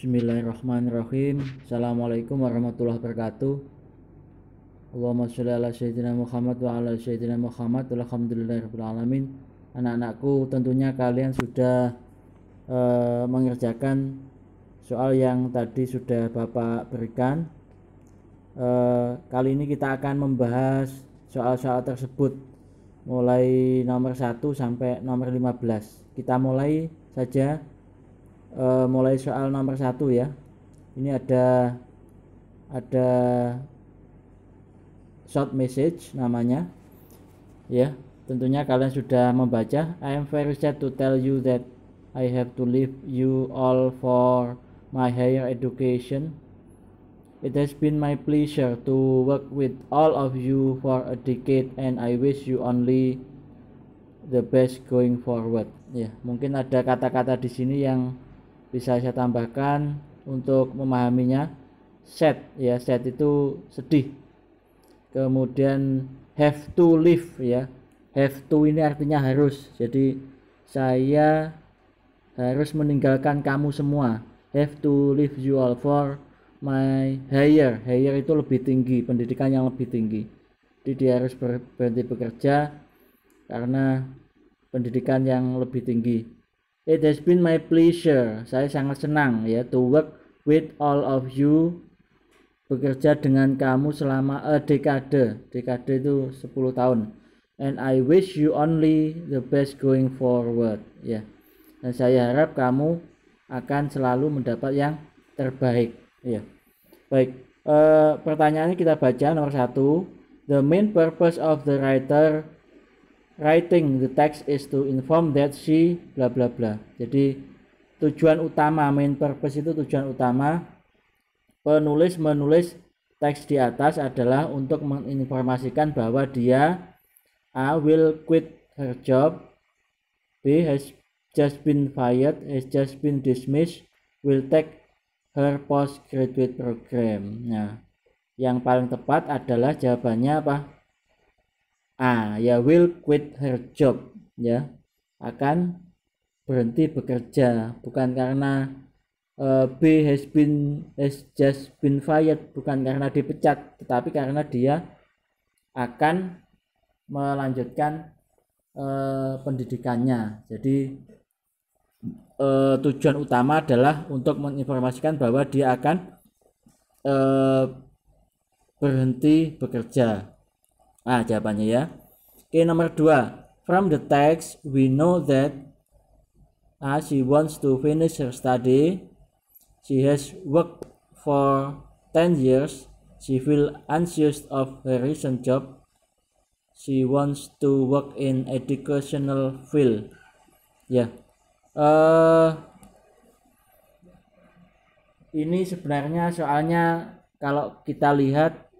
Bismillahirrahmanirrahim Assalamualaikum warahmatullahi wabarakatuh Allahumma sholli ala sayyidina Muhammad wa ala sayyidina Muhammad Alhamdulillahirabbil Anak-anakku tentunya kalian sudah uh, mengerjakan soal yang tadi sudah Bapak berikan uh, kali ini kita akan membahas soal-soal tersebut mulai nomor 1 sampai nomor 15 kita mulai saja e, mulai soal nomor satu ya ini ada ada short message namanya ya tentunya kalian sudah membaca I am very sad to tell you that I have to leave you all for my higher education It has been my pleasure to work with all of you for a decade and I wish you only the best going forward. Ya, mungkin ada kata-kata di sini yang bisa saya tambahkan untuk memahaminya sad ya sad itu sedih kemudian have to live ya have to ini artinya harus jadi saya harus meninggalkan kamu semua have to leave you all for my higher higher itu lebih tinggi pendidikan yang lebih tinggi jadi dia harus berhenti bekerja karena pendidikan yang lebih tinggi It has been my pleasure. Saya sangat senang ya to work with all of you. Bekerja dengan kamu selama a eh, dekade. Dekade itu 10 tahun. And I wish you only the best going forward. Ya. Dan saya harap kamu akan selalu mendapat yang terbaik. Ya. Baik. Uh, pertanyaannya kita baca nomor satu. The main purpose of the writer writing the text is to inform that she bla bla bla. Jadi tujuan utama main purpose itu tujuan utama penulis menulis teks di atas adalah untuk menginformasikan bahwa dia A will quit her job B has just been fired has just been dismissed will take her postgraduate program. Nah, yang paling tepat adalah jawabannya apa? A ya will quit her job ya akan berhenti bekerja bukan karena uh, B has been has just been fired bukan karena dipecat tetapi karena dia akan melanjutkan uh, pendidikannya jadi uh, tujuan utama adalah untuk menginformasikan bahwa dia akan uh, berhenti bekerja Ah jawabannya ya. Oke, nomor 2. From the text we know that uh, she wants to finish her study. She has worked for 10 years. She feel anxious of her recent job. She wants to work in educational field. Ya. Yeah. Uh, ini sebenarnya soalnya kalau kita lihat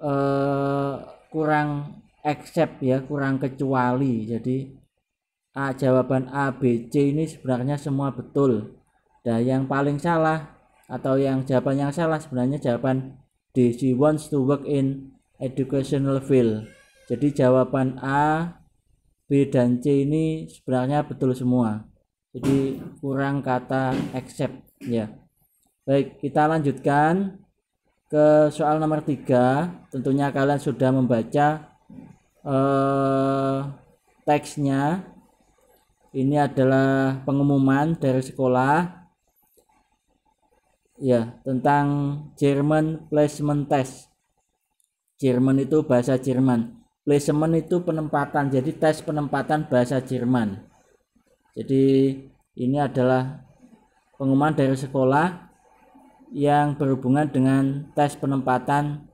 uh, kurang accept ya kurang kecuali jadi A, jawaban A, B, C ini sebenarnya semua betul dan yang paling salah atau yang jawaban yang salah sebenarnya jawaban D she wants to work in educational field jadi jawaban A, B dan C ini sebenarnya betul semua jadi kurang kata accept ya baik kita lanjutkan ke soal nomor tiga tentunya kalian sudah membaca eh, teksnya ini adalah pengumuman dari sekolah ya tentang German placement test Jerman itu bahasa Jerman placement itu penempatan jadi tes penempatan bahasa Jerman jadi ini adalah pengumuman dari sekolah yang berhubungan dengan tes penempatan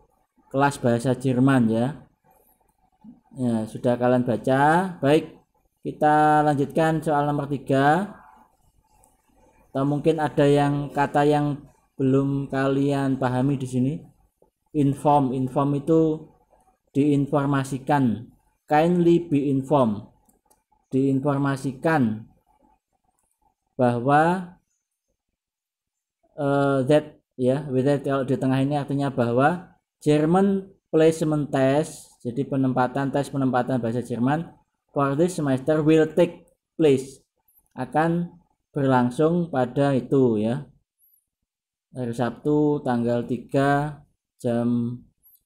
kelas bahasa Jerman ya. Ya, sudah kalian baca. Baik, kita lanjutkan soal nomor 3. Atau mungkin ada yang kata yang belum kalian pahami di sini. Inform, inform itu diinformasikan. Kindly be informed. Diinformasikan bahwa uh, that ya yeah, that kalau di tengah ini artinya bahwa German placement test jadi penempatan tes penempatan bahasa Jerman for this semester will take place akan berlangsung pada itu ya hari Sabtu tanggal 3 jam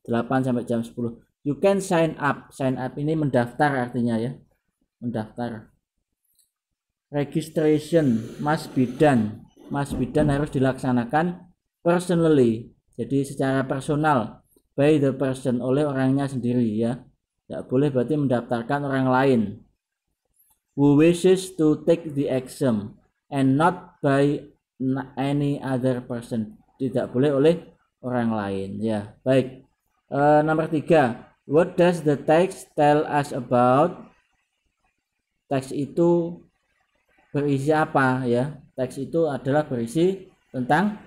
8 sampai jam 10 you can sign up sign up ini mendaftar artinya ya mendaftar registration must be done Mas Bidan harus dilaksanakan personally, jadi secara personal by the person oleh orangnya sendiri ya. Tidak boleh berarti mendaftarkan orang lain. Who wishes to take the exam and not by any other person. Tidak boleh oleh orang lain ya. Baik. Uh, nomor tiga. What does the text tell us about? Teks itu berisi apa ya? Teks itu adalah berisi tentang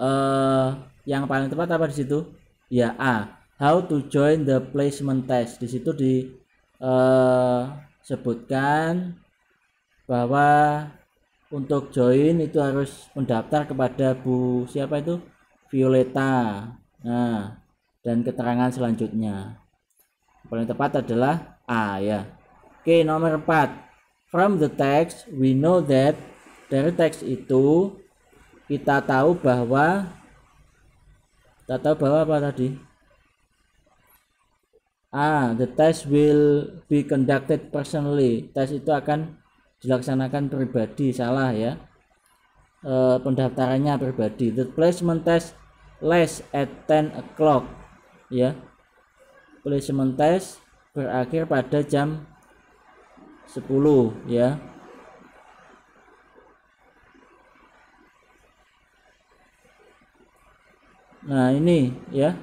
uh, yang paling tepat apa di situ? Ya A. How to join the placement test. Di situ disebutkan eh, uh, bahwa untuk join itu harus mendaftar kepada Bu siapa itu? Violeta. Nah, dan keterangan selanjutnya. Paling tepat adalah A ya. Oke, nomor 4. From the text, we know that dari teks itu kita tahu bahwa kita tahu bahwa apa tadi? Ah, the test will be conducted personally. Tes itu akan dilaksanakan pribadi, salah ya. E, pendaftarannya pribadi. The placement test less at 10 o'clock. Ya. Placement test berakhir pada jam 10 ya Nah ini ya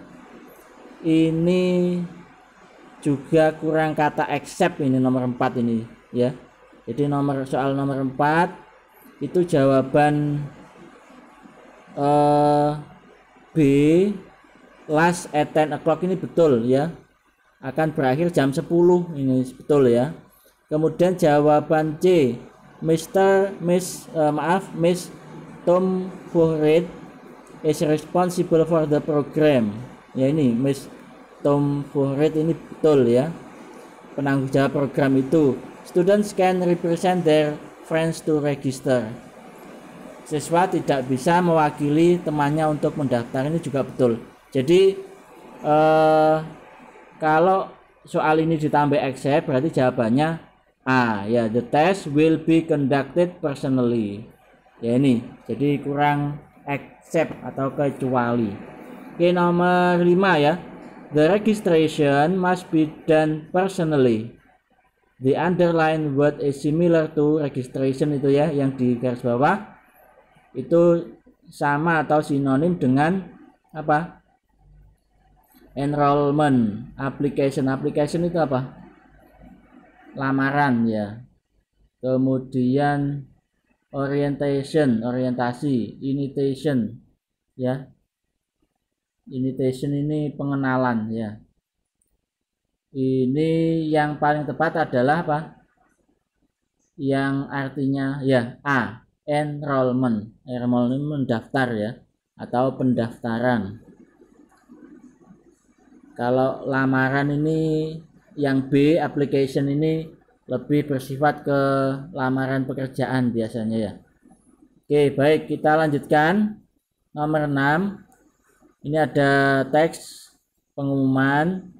Ini juga kurang kata accept ini nomor 4 ini ya Jadi nomor soal nomor 4 Itu jawaban eh, uh, B Last at 10 o'clock ini betul ya Akan berakhir jam 10 ini betul ya Kemudian jawaban C. Mr. Miss uh, maaf Miss Tom Furred is responsible for the program. Ya ini Miss Tom Furred ini betul ya. Penanggung jawab program itu. Students can represent their friends to register. Siswa tidak bisa mewakili temannya untuk mendaftar ini juga betul. Jadi uh, kalau soal ini ditambah Excel ya, berarti jawabannya Ah ya the test will be conducted personally ya ini jadi kurang except atau kecuali oke nomor 5 ya the registration must be done personally the underline word is similar to registration itu ya yang di garis bawah itu sama atau sinonim dengan apa enrollment application application itu apa lamaran ya kemudian orientation orientasi invitation ya invitation ini pengenalan ya ini yang paling tepat adalah apa yang artinya ya A enrollment enrollment mendaftar ya atau pendaftaran kalau lamaran ini yang B application ini lebih bersifat ke lamaran pekerjaan biasanya ya Oke baik kita lanjutkan nomor 6 ini ada teks pengumuman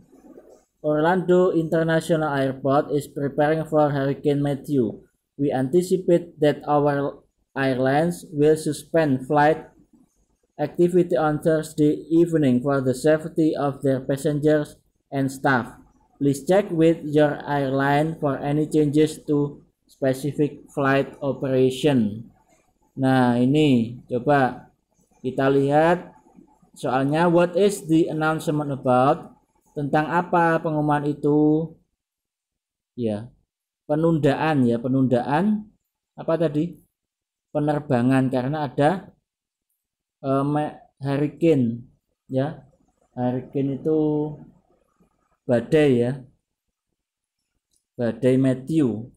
Orlando International Airport is preparing for Hurricane Matthew we anticipate that our airlines will suspend flight activity on Thursday evening for the safety of their passengers and staff Please check with your airline for any changes to specific flight operation. Nah, ini coba kita lihat soalnya what is the announcement about? Tentang apa pengumuman itu? Ya. Penundaan ya, penundaan apa tadi? Penerbangan karena ada um, hurricane ya. Hurricane itu badai ya badai Matthew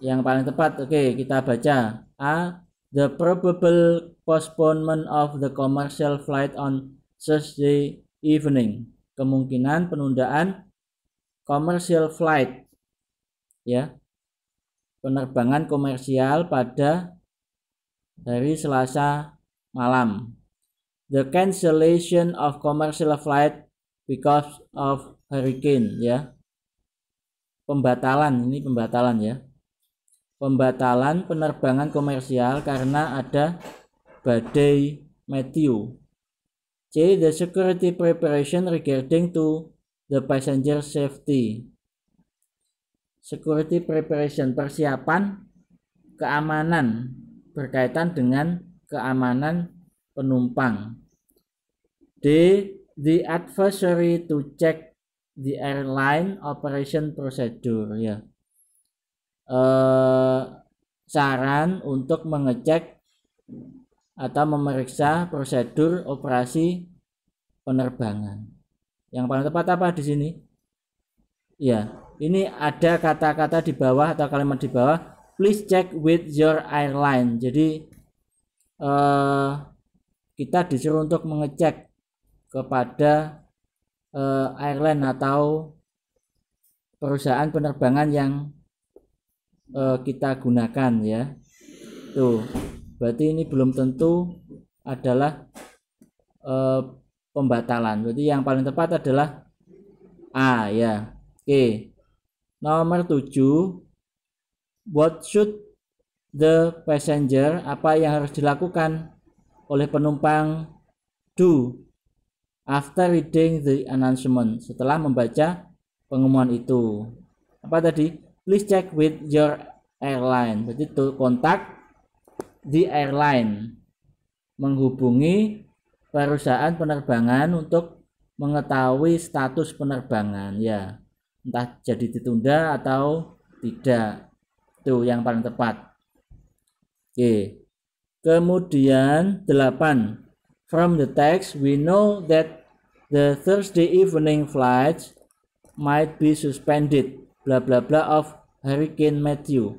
yang paling tepat oke okay, kita baca a the probable postponement of the commercial flight on Thursday evening kemungkinan penundaan commercial flight ya penerbangan komersial pada hari Selasa malam the cancellation of commercial flight because of hurricane ya pembatalan ini pembatalan ya pembatalan penerbangan komersial karena ada badai Matthew C the security preparation regarding to the passenger safety security preparation persiapan keamanan berkaitan dengan keamanan penumpang D the adversary to check the airline operation procedure ya. Eh, saran untuk mengecek atau memeriksa prosedur operasi penerbangan. Yang paling tepat apa di sini? Ya, ini ada kata-kata di bawah atau kalimat di bawah. Please check with your airline. Jadi eh, kita disuruh untuk mengecek kepada uh, airline atau perusahaan penerbangan yang uh, kita gunakan ya tuh berarti ini belum tentu adalah uh, pembatalan berarti yang paling tepat adalah A ya oke nomor 7 what should the passenger apa yang harus dilakukan oleh penumpang do after reading the announcement setelah membaca pengumuman itu apa tadi please check with your airline berarti to kontak the airline menghubungi perusahaan penerbangan untuk mengetahui status penerbangan ya entah jadi ditunda atau tidak itu yang paling tepat oke kemudian 8 From the text, we know that the Thursday evening flights might be suspended, bla bla bla of Hurricane Matthew.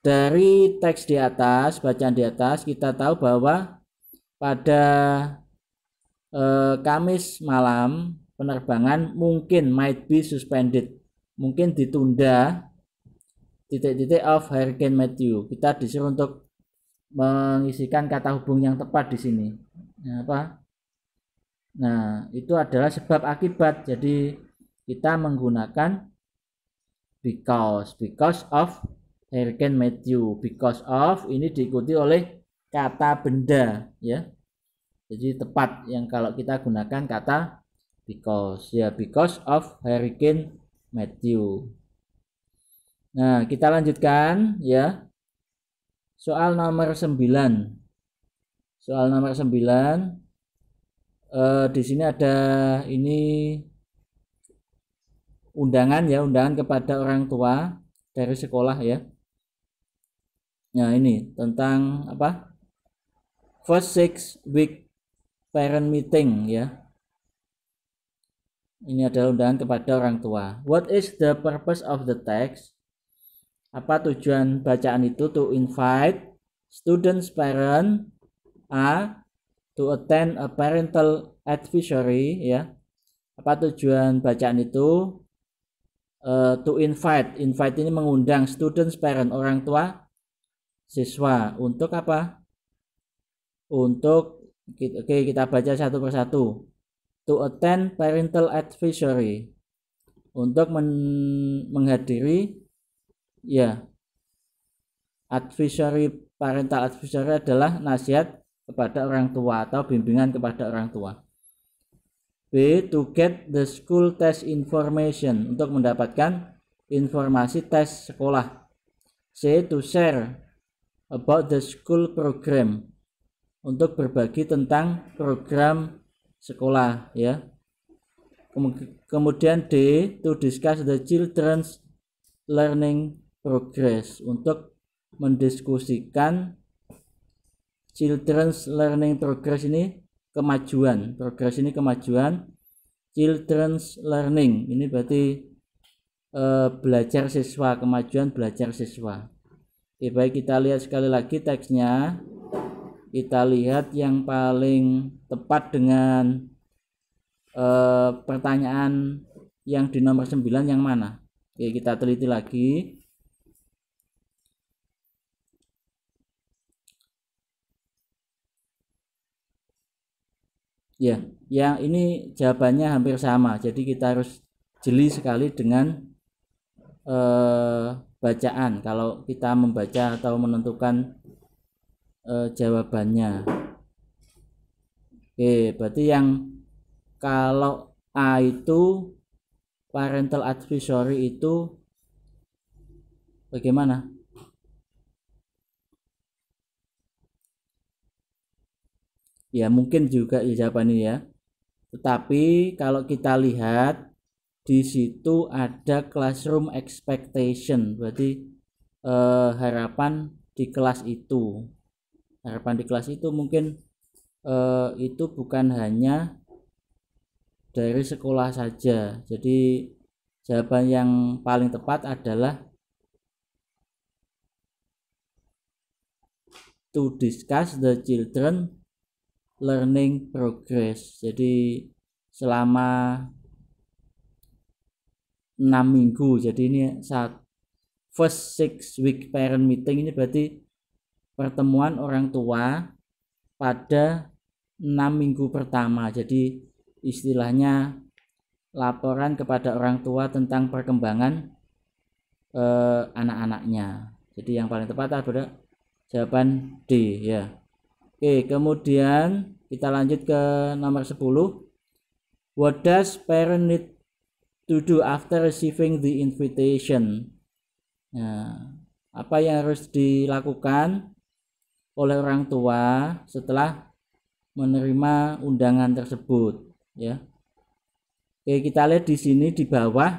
Dari teks di atas, bacaan di atas, kita tahu bahwa pada eh, Kamis malam penerbangan mungkin might be suspended, mungkin ditunda titik-titik of Hurricane Matthew. Kita disuruh untuk mengisikan kata hubung yang tepat di sini nah, apa nah itu adalah sebab akibat jadi kita menggunakan because because of Hurricane Matthew because of ini diikuti oleh kata benda ya jadi tepat yang kalau kita gunakan kata because ya because of Hurricane Matthew nah kita lanjutkan ya soal nomor 9 soal nomor 9 eh, di sini ada ini undangan ya undangan kepada orang tua dari sekolah ya nah ini tentang apa first six week parent meeting ya ini adalah undangan kepada orang tua what is the purpose of the text apa tujuan bacaan itu to invite students parent A to attend a parental advisory ya apa tujuan bacaan itu uh, to invite invite ini mengundang students parent orang tua siswa untuk apa untuk oke okay, kita baca satu persatu to attend parental advisory untuk men, menghadiri ya advisory parental advisory adalah nasihat kepada orang tua atau bimbingan kepada orang tua. B. To get the school test information untuk mendapatkan informasi tes sekolah. C. To share about the school program untuk berbagi tentang program sekolah ya. Kemudian D. To discuss the children's learning progress untuk mendiskusikan children's learning progress ini kemajuan progress ini kemajuan children's learning ini berarti uh, belajar siswa kemajuan belajar siswa Oke, baik kita lihat sekali lagi teksnya kita lihat yang paling tepat dengan uh, pertanyaan yang di nomor 9 yang mana Oke, kita teliti lagi Ya, yang ini jawabannya hampir sama. Jadi kita harus jeli sekali dengan eh, bacaan kalau kita membaca atau menentukan eh, jawabannya. Oke, berarti yang kalau A itu parental advisory itu bagaimana? ya mungkin juga ya jawaban ya tetapi kalau kita lihat di situ ada classroom expectation berarti eh, harapan di kelas itu harapan di kelas itu mungkin eh, itu bukan hanya dari sekolah saja jadi jawaban yang paling tepat adalah to discuss the children learning progress jadi selama enam minggu jadi ini saat first six week parent meeting ini berarti pertemuan orang tua pada enam minggu pertama jadi istilahnya laporan kepada orang tua tentang perkembangan eh, anak-anaknya jadi yang paling tepat adalah jawaban D ya Oke, kemudian kita lanjut ke nomor 10. What does parent need to do after receiving the invitation? Nah, apa yang harus dilakukan oleh orang tua setelah menerima undangan tersebut, ya. Oke, kita lihat di sini di bawah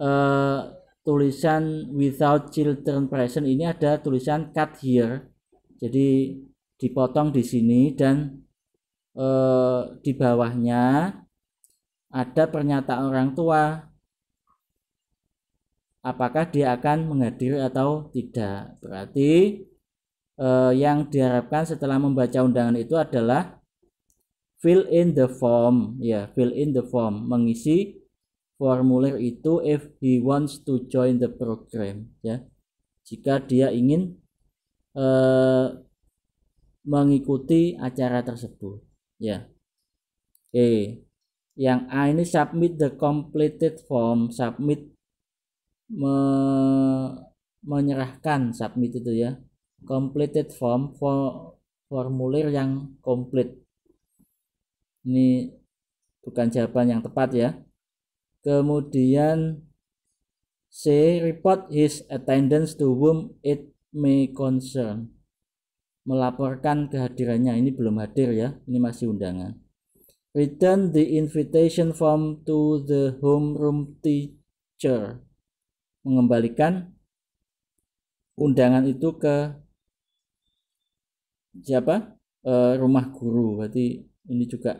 eh, tulisan without children present ini ada tulisan cut here. Jadi dipotong di sini dan e, di bawahnya ada pernyataan orang tua apakah dia akan menghadiri atau tidak berarti eh, yang diharapkan setelah membaca undangan itu adalah fill in the form ya fill in the form mengisi formulir itu if he wants to join the program ya jika dia ingin eh, mengikuti acara tersebut ya oke yang A ini submit the completed form submit me menyerahkan submit itu ya completed form for formulir yang komplit ini bukan jawaban yang tepat ya kemudian C report his attendance to whom it may concern melaporkan kehadirannya ini belum hadir ya ini masih undangan return the invitation form to the homeroom teacher mengembalikan undangan itu ke siapa e, rumah guru berarti ini juga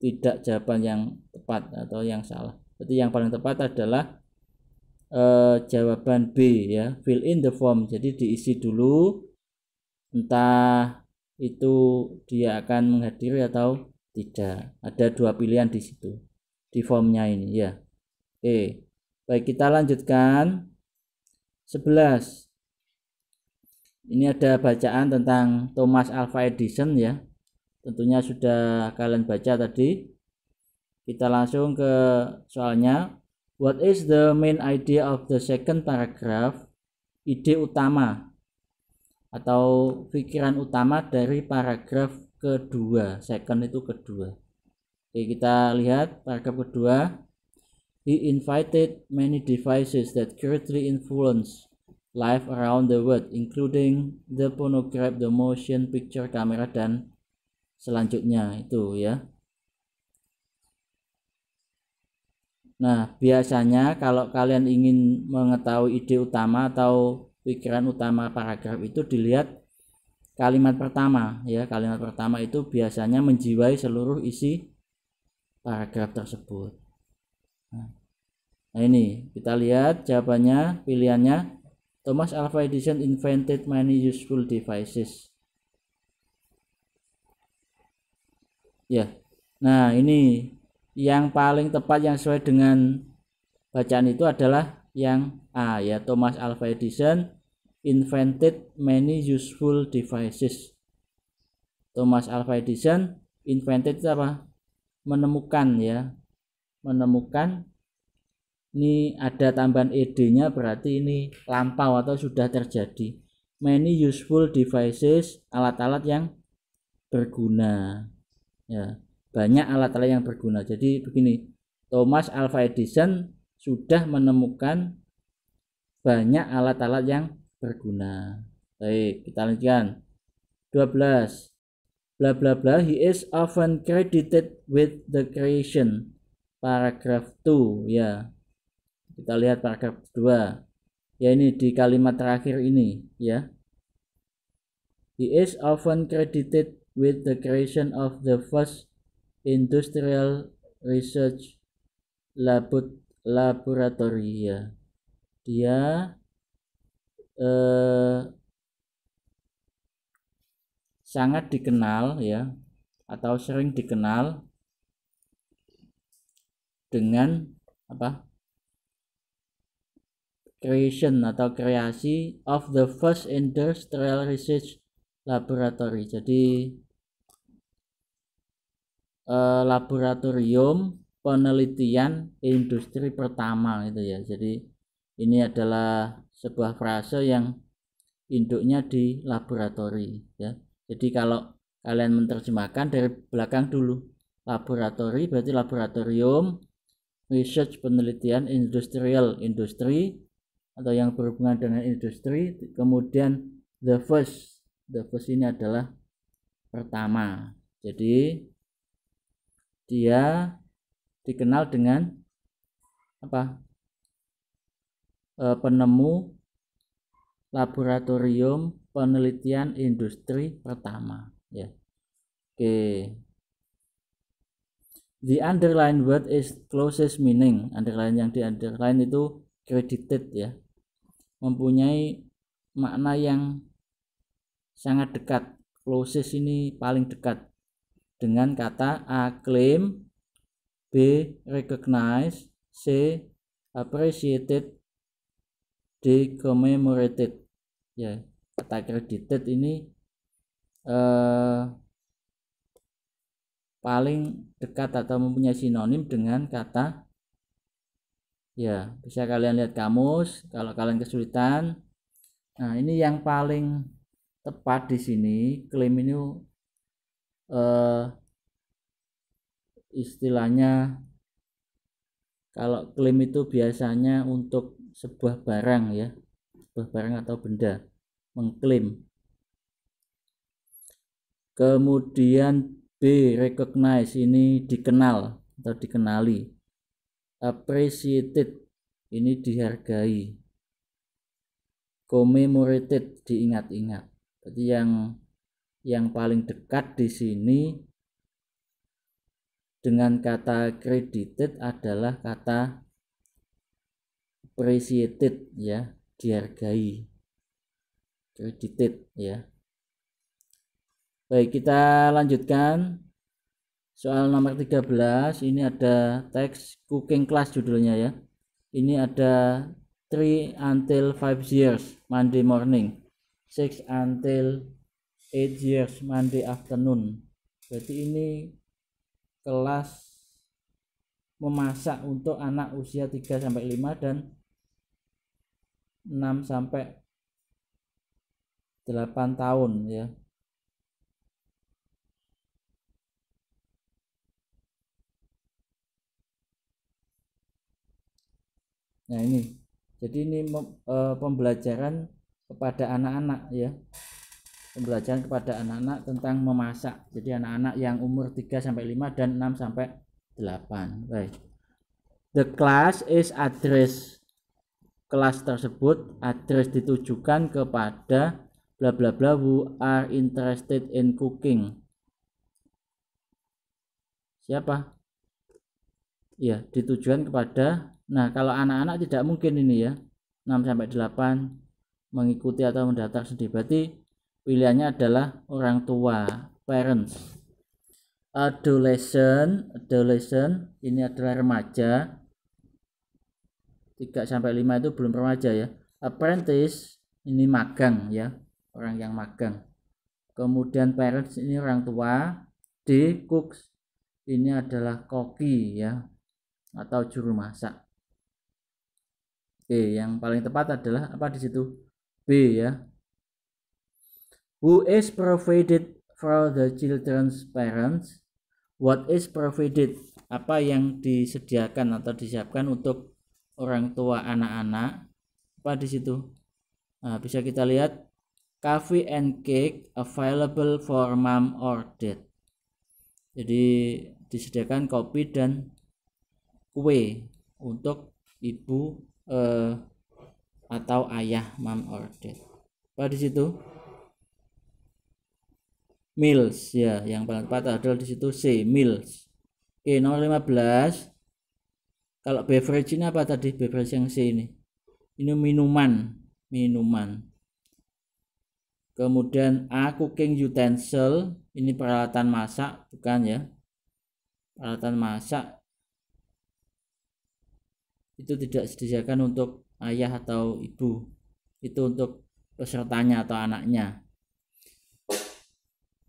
tidak jawaban yang tepat atau yang salah berarti yang paling tepat adalah e, jawaban B ya fill in the form jadi diisi dulu entah itu dia akan menghadiri atau tidak ada dua pilihan di situ di formnya ini ya oke baik kita lanjutkan 11 ini ada bacaan tentang Thomas Alva Edison ya tentunya sudah kalian baca tadi kita langsung ke soalnya what is the main idea of the second paragraph ide utama atau pikiran utama dari paragraf kedua second itu kedua Oke kita lihat paragraf kedua he invited many devices that greatly influence life around the world including the phonograph the motion picture camera dan selanjutnya itu ya Nah, biasanya kalau kalian ingin mengetahui ide utama atau pikiran utama paragraf itu dilihat kalimat pertama ya kalimat pertama itu biasanya menjiwai seluruh isi paragraf tersebut nah, nah, ini kita lihat jawabannya pilihannya Thomas Alva Edison invented many useful devices ya nah ini yang paling tepat yang sesuai dengan bacaan itu adalah yang A ya Thomas Alva Edison invented many useful devices. Thomas Alva Edison invented itu apa? menemukan ya. Menemukan ini ada tambahan ed-nya berarti ini lampau atau sudah terjadi. Many useful devices, alat-alat yang berguna. Ya, banyak alat-alat yang berguna. Jadi begini, Thomas Alva Edison sudah menemukan banyak alat-alat yang berguna. Baik, kita lanjutkan. 12. Bla bla bla he is often credited with the creation. Paragraf 2 ya. Kita lihat paragraf 2. Ya ini di kalimat terakhir ini ya. He is often credited with the creation of the first industrial research labut laboratoria dia eh, sangat dikenal ya atau sering dikenal dengan apa creation atau kreasi of the first industrial research laboratory jadi eh, laboratorium penelitian industri pertama gitu ya jadi ini adalah sebuah frase yang induknya di laboratori ya jadi kalau kalian menerjemahkan dari belakang dulu laboratori berarti laboratorium research penelitian industrial industri atau yang berhubungan dengan industri kemudian the first the first ini adalah pertama jadi dia dikenal dengan apa eh, penemu laboratorium penelitian industri pertama ya oke okay. the underline word is closest meaning underline yang di underline itu credited ya mempunyai makna yang sangat dekat closest ini paling dekat dengan kata acclaim B. Recognized C. Appreciated D. Commemorated ya kata credited ini eh, paling dekat atau mempunyai sinonim dengan kata ya bisa kalian lihat kamus kalau kalian kesulitan nah ini yang paling tepat di sini klaim ini eh, istilahnya kalau klaim itu biasanya untuk sebuah barang ya sebuah barang atau benda mengklaim kemudian B recognize ini dikenal atau dikenali appreciated ini dihargai commemorated diingat-ingat jadi yang yang paling dekat di sini dengan kata credited adalah kata appreciated ya dihargai credited ya baik kita lanjutkan soal nomor 13 ini ada teks cooking class judulnya ya ini ada 3 until 5 years Monday morning 6 until 8 years Monday afternoon berarti ini kelas memasak untuk anak usia 3 sampai 5 dan 6 sampai 8 tahun ya. Nah, ini. Jadi ini eh, pembelajaran kepada anak-anak ya pembelajaran kepada anak-anak tentang memasak. Jadi anak-anak yang umur 3 sampai 5 dan 6 sampai 8. Baik. The class is address. Kelas tersebut address ditujukan kepada bla bla bla who are interested in cooking. Siapa? Ya, ditujukan kepada Nah, kalau anak-anak tidak mungkin ini ya. 6 sampai 8 mengikuti atau mendaftar sendiri. Berarti pilihannya adalah orang tua parents adolescent adolescent ini adalah remaja 3 sampai 5 itu belum remaja ya apprentice ini magang ya orang yang magang kemudian parents ini orang tua D cooks ini adalah koki ya atau juru masak Oke yang paling tepat adalah apa di situ B ya who is provided for the children's parents what is provided apa yang disediakan atau disiapkan untuk orang tua anak-anak apa di situ nah, bisa kita lihat coffee and cake available for mom or dad jadi disediakan kopi dan kue untuk ibu eh, atau ayah mom or dad apa di situ mils ya yang paling tepat adalah di situ C mils oke nomor 15 kalau beverage ini apa tadi beverage yang C ini ini minuman minuman kemudian A cooking utensil ini peralatan masak bukan ya peralatan masak itu tidak disediakan untuk ayah atau ibu itu untuk pesertanya atau anaknya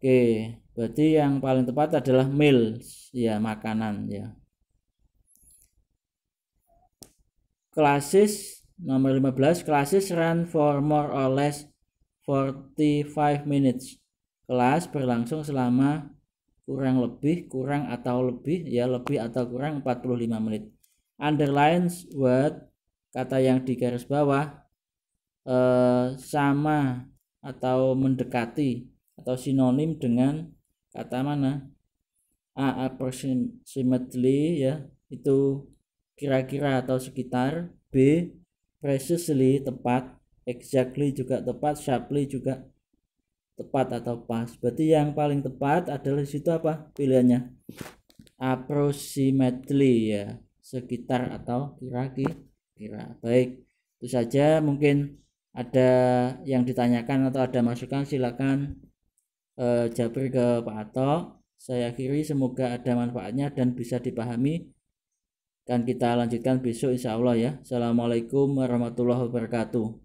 Oke, berarti yang paling tepat adalah meals, ya makanan ya. Classes nomor 15, classes run for more or less 45 minutes. Kelas berlangsung selama kurang lebih, kurang atau lebih, ya lebih atau kurang 45 menit. Underlines word kata yang di garis bawah eh, sama atau mendekati atau sinonim dengan kata mana a approximately ya itu kira-kira atau sekitar b precisely tepat exactly juga tepat sharply juga tepat atau pas berarti yang paling tepat adalah situ apa pilihannya approximately ya sekitar atau kira-kira baik itu saja mungkin ada yang ditanyakan atau ada masukan silakan Eh, Jabir ke Pak Ato saya akhiri semoga ada manfaatnya dan bisa dipahami dan kita lanjutkan besok insya Allah ya Assalamualaikum warahmatullahi wabarakatuh